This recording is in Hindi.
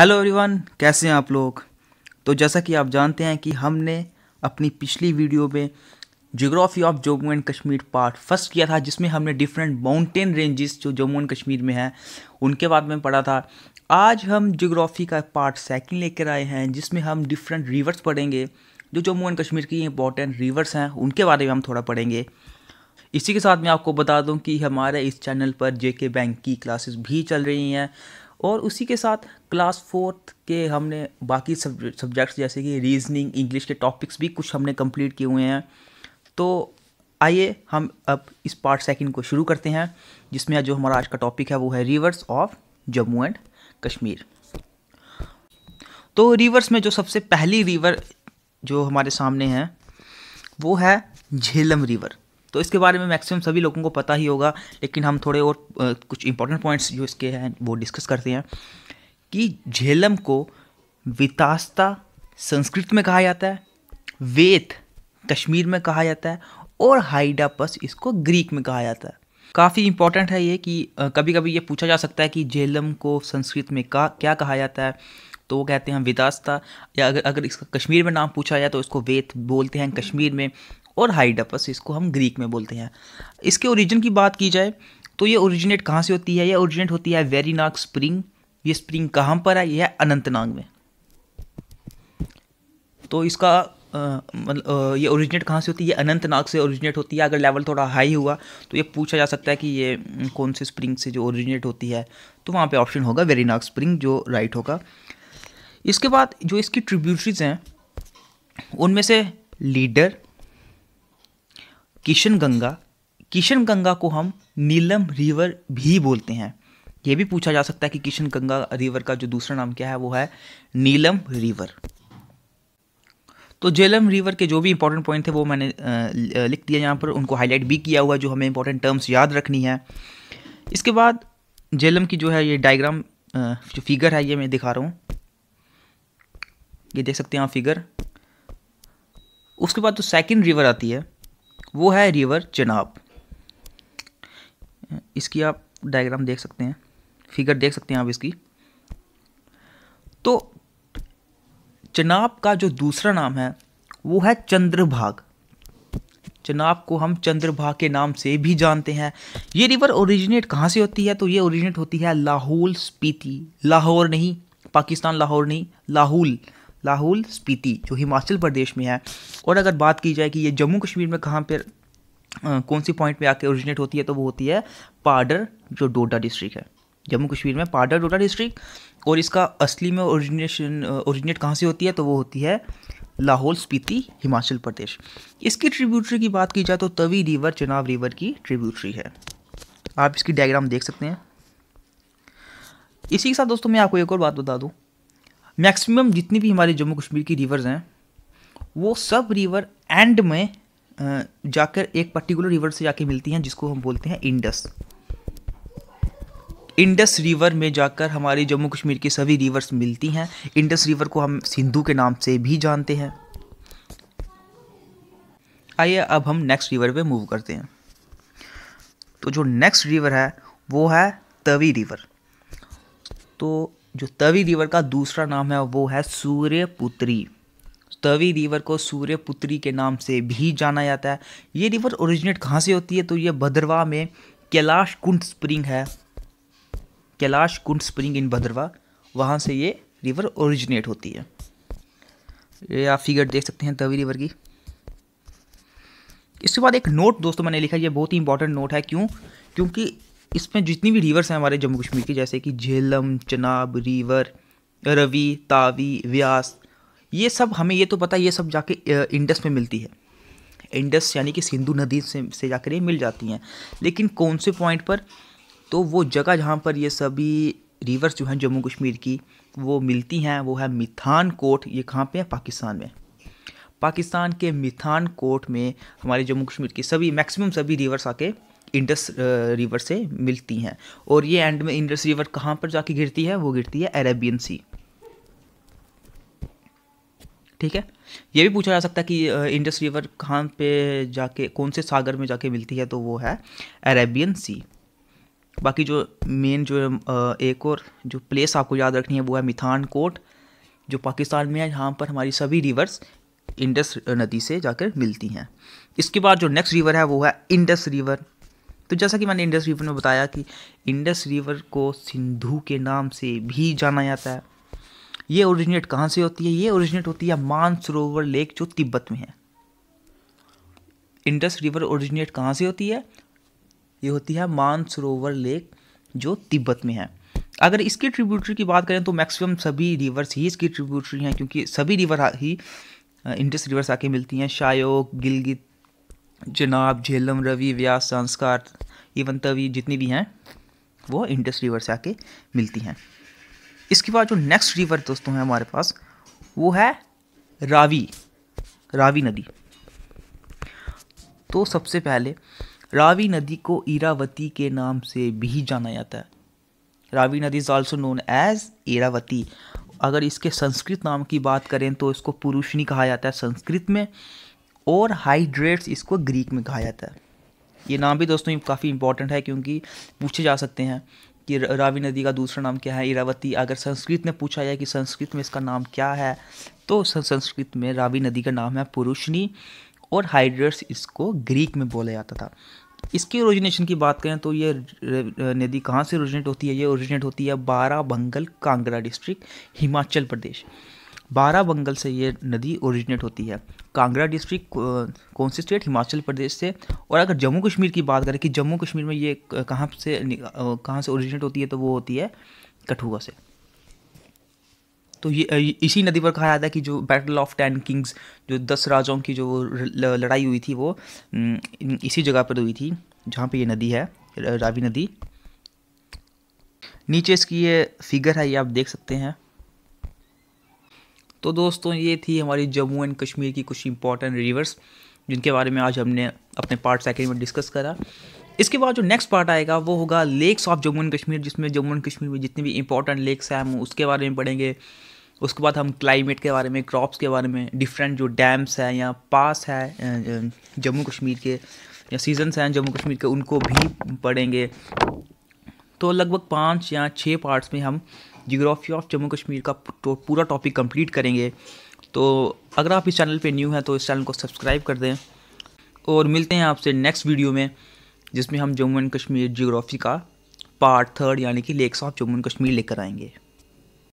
हेलो एवरीवन कैसे हैं आप लोग तो जैसा कि आप जानते हैं कि हमने अपनी पिछली वीडियो में geography of Jammu and Kashmir part first किया था जिसमें हमने डिफरेंट माउंटेन रेंजेस जो जम्मू एंड कश्मीर में हैं उनके बारे में पढ़ा था आज हम जोग्राफी का पार्ट सेकंड लेकर आए हैं जिसमें हम डिफरेंट रिवर्स पढ़ेंगे जो जम्मू एंड कश्मीर की इंपॉर्टेंट रिवर्स हैं उनके बारे में हम थोड़ा पढ़ेंगे इसी के साथ मैं आपको बता दूं कि हमारे इस चैनल पर जे के बैंक की क्लासेस भी चल रही हैं और उसी के साथ क्लास फोर्थ के हमने बाकी सब्जेक्ट्स जैसे कि रीजनिंग इंग्लिश के टॉपिक्स भी कुछ हमने कंप्लीट किए हुए हैं तो आइए हम अब इस पार्ट सेकंड को शुरू करते हैं जिसमें जो हमारा आज का टॉपिक है वो है rivers of Jammu and Kashmir तो रिवर्स में जो सबसे पहली रिवर जो हमारे सामने है वो है झेलम रिवर तो इसके बारे में मैक्सिमम सभी लोगों को पता ही होगा लेकिन हम थोड़े और कुछ इंपॉर्टेंट पॉइंट्स जो इसके हैं वो डिस्कस करते हैं कि झेलम को वितास्ता संस्कृत में कहा जाता है वेत कश्मीर में कहा जाता है और हाइडापस इसको ग्रीक में कहा जाता है काफ़ी इंपॉर्टेंट है ये कि कभी कभी ये पूछा जा सकता है कि झेलम को संस्कृत में का क्या कहा जाता है तो वो कहते हैं विदास्ता या अगर अगर इसका कश्मीर में नाम पूछा जाए तो इसको वेत बोलते हैं कश्मीर में और हाइडपस इसको हम ग्रीक में बोलते हैं इसके ओरिजिन की बात की जाए तो ये ओरिजिनेट कहाँ से होती है ये ओरिजिनेट होती है वेरीनाग स्प्रिंग ये स्प्रिंग कहाँ पर है यह है अनंतनाग में तो इसका मतलब ये ओरिजिनेट कहाँ से होती है अनंतनाग से ओरिजिनेट होती है अगर लेवल थोड़ा हाई हुआ तो ये पूछा जा सकता है कि ये कौन से स्प्रिंग से जो ओरिजिनेट होती है तो वहाँ पे ऑप्शन होगा वेरीनाग स्प्रिंग जो राइट होगा इसके बाद जो इसकी ट्रिब्यूटरीज हैं उनमें से लीडर किशन गंगा किशन गंगा को हम नीलम रिवर भी बोलते हैं ये भी पूछा जा सकता है कि किशन गंगा रिवर का जो दूसरा नाम क्या है वो है नीलम रिवर तो जेलम रिवर के जो भी इंपॉर्टेंट पॉइंट थे वो मैंने लिख दिया यहाँ पर उनको हाईलाइट भी किया हुआ जो हमें इंपॉर्टेंट टर्म्स याद रखनी है इसके बाद जेलम की जो है ये डायग्राम जो फिगर है ये मैं दिखा रहा हूँ ये देख सकते हैं आप फिगर उसके बाद तो सेकेंड रिवर आती है वो है रिवर चनाब इसकी आप डायग्राम देख सकते हैं फिगर देख सकते हैं आप इसकी तो चनाब का जो दूसरा नाम है वो है चंद्रभाग चनाब को हम चंद्रभाग के नाम से भी जानते हैं ये रिवर ओरिजिनेट कहाँ से होती है तो ये ओरिजिनेट होती है लाहौल स्पीति लाहौर नहीं पाकिस्तान लाहौर नहीं लाहौल लाहौल स्पीति जो हिमाचल प्रदेश में है और अगर बात की जाए कि ये जम्मू कश्मीर में कहाँ पर कौन सी पॉइंट में आके ओरिजिनेट होती है तो वो होती है पाडर जो डोडा डिस्ट्रिक्ट है जम्मू कश्मीर में पाडर डोडा डिस्ट्रिक्ट और इसका असली में ओरिजिनेशन ओरिजिनेट कहाँ से होती है तो वो होती है लाहौल स्पीति हिमाचल प्रदेश इसकी ट्रिब्यूटरी की बात की जाए तो तवी रिवर चनाव रिवर की ट्रिब्यूटरी है आप इसकी डायग्राम देख सकते हैं इसी के साथ दोस्तों मैं आपको एक और बात बता दूँ मैक्सिमम जितनी भी हमारे जम्मू कश्मीर की रिवर्स हैं वो सब रिवर एंड में जाकर एक पर्टिकुलर रिवर से जाके मिलती हैं जिसको हम बोलते हैं इंडस इंडस रिवर में जाकर हमारे जम्मू कश्मीर की सभी रिवर्स मिलती हैं इंडस रिवर को हम सिंधु के नाम से भी जानते हैं आइए अब हम नेक्स्ट रिवर पे मूव करते हैं तो जो नेक्स्ट रिवर है वो है तवी रिवर तो जो तवी रिवर का दूसरा नाम है वो है सूर्य पुत्री तवी रिवर को सूर्य पुत्री के नाम से भी जाना जाता है ये रिवर ओरिजिनेट कहाँ से होती है तो ये भद्रवा में कैलाश कुंड स्प्रिंग है कैलाश कुंड स्प्रिंग इन भद्रवा वहाँ से ये रिवर ओरिजिनेट होती है ये आप फिगर देख सकते हैं तवी रिवर की इसके बाद एक नोट दोस्तों मैंने लिखा ये बहुत ही इंपॉर्टेंट नोट है क्यों क्योंकि इसमें जितनी भी रिवर्स हैं हमारे जम्मू कश्मीर की जैसे कि झेलम चनाब रिवर रवि तावी व्यास ये सब हमें ये तो पता है ये सब जाके इंडस में मिलती है इंडस यानी कि सिंधु नदी से से जाकर ये मिल जाती हैं लेकिन कौन से पॉइंट पर तो वो जगह जहाँ पर ये सभी रिवर्स जो हैं जम्मू कश्मीर की वो मिलती हैं वो है मिथान कोट ये कहाँ पे है पाकिस्तान में पाकिस्तान के मिथान कोट में हमारे जम्मू कश्मीर की सभी मैक्सिमम सभी रिवर्स आके इंडस रिवर से मिलती हैं और ये एंड में इंडस रिवर कहाँ पर जाके गिरती है वो गिरती है अरेबियन सी ठीक है ये भी पूछा जा सकता है कि इंडस रिवर कहाँ पे जाके कौन से सागर में जाके मिलती है तो वो है अरेबियन सी बाकी जो मेन जो एक और जो प्लेस आपको याद रखनी है वो है मिथान कोट जो पाकिस्तान में है यहाँ पर हमारी सभी रिवर्स इंडस नदी से जाकर मिलती हैं इसके बाद जो नेक्स्ट रिवर है वो है इंडस रिवर तो जैसा कि मैंने इंडस रिवर में बताया कि इंडस रिवर को सिंधु के नाम से भी जाना जाता है ये ओरिजिनेट कहाँ से होती है ये ओरिजिनेट होती है मानसरोवर लेक जो तिब्बत में है इंडस रिवर ओरिजिनेट कहाँ से होती है ये होती है मानसरोवर लेक जो तिब्बत में है अगर इसकी ट्रिब्यूटरी की बात करें तो मैक्सिमम सभी रिवर्स ही इसकी ट्रिब्यूटरी हैं क्योंकि सभी रिवर ही इंडस रिवर्स आके मिलती हैं शायोक गिलगित जनाब झेलम रवि व्यास संस्कार इवन तवी जितनी भी हैं वो इंडस रिवर से आके मिलती हैं इसके बाद जो नेक्स्ट रिवर दोस्तों है हमारे पास वो है रावी रावी नदी तो सबसे पहले रावी नदी को ईरावती के नाम से भी जाना जाता है रावी नदी is also known as Iravati अगर इसके संस्कृत नाम की बात करें तो इसको पुरुषनी कहा जाता है संस्कृत में और हाइड्रेट्स इसको ग्रीक में कहा जाता है ये नाम भी दोस्तों काफ़ी इंपॉर्टेंट है क्योंकि पूछे जा सकते हैं कि रावी नदी का दूसरा नाम क्या है इरावती अगर संस्कृत में पूछा जाए कि संस्कृत में इसका नाम क्या है तो संस्कृत में रावी नदी का नाम है पुरुषनी और हाइड्रेट्स इसको ग्रीक में बोला जाता था इसके ओरिजिनेशन की बात करें तो ये नदी कहाँ से ओरिजिनेट होती है ये ओरिजिनेट होती है बारा बंगल कांगड़ा डिस्ट्रिक्ट हिमाचल प्रदेश बंगल से ये नदी ओरिजिनेट होती है कांगड़ा डिस्ट्रिक्ट कौन सी स्टेट हिमाचल प्रदेश से और अगर जम्मू कश्मीर की बात करें कि जम्मू कश्मीर में ये कहाँ से कहाँ से ओरिजिनेट होती है तो वो होती है कठुआ से तो ये इसी नदी पर कहा जाता है कि जो बैटल ऑफ टेन किंग्स जो दस राजाओं की जो लड़ाई हुई थी वो इसी जगह पर हुई थी जहाँ पे ये नदी है रावी नदी नीचे इसकी ये फिगर है ये आप देख सकते हैं तो दोस्तों ये थी हमारी जम्मू एंड कश्मीर की कुछ इंपॉर्टेंट रिवर्स जिनके बारे में आज हमने अपने पार्ट सेकेंड में डिस्कस करा इसके बाद जो नेक्स्ट पार्ट आएगा वो होगा lakes of Jammu and Kashmir जिसमें जम्मू एंड कश्मीर में जितने भी इंपॉर्टेंट लेक्स हैं हम उसके बारे में पढ़ेंगे उसके बाद हम क्लाइमेट के बारे में क्रॉप्स के बारे में डिफरेंट जो डैम्स हैं या पास है जम्मू कश्मीर के या सीजन्स हैं जम्मू कश्मीर के उनको भी पढ़ेंगे तो लगभग पाँच या छः पार्ट्स में हम जियोग्राफी ऑफ जम्मू कश्मीर का तो पूरा टॉपिक कंप्लीट करेंगे तो अगर आप इस चैनल पे न्यू हैं तो इस चैनल को सब्सक्राइब कर दें और मिलते हैं आपसे नेक्स्ट वीडियो में जिसमें हम जम्मू एंड कश्मीर जियोग्राफी का पार्ट थर्ड यानी कि lakes of Jammu and Kashmir लेकर आएंगे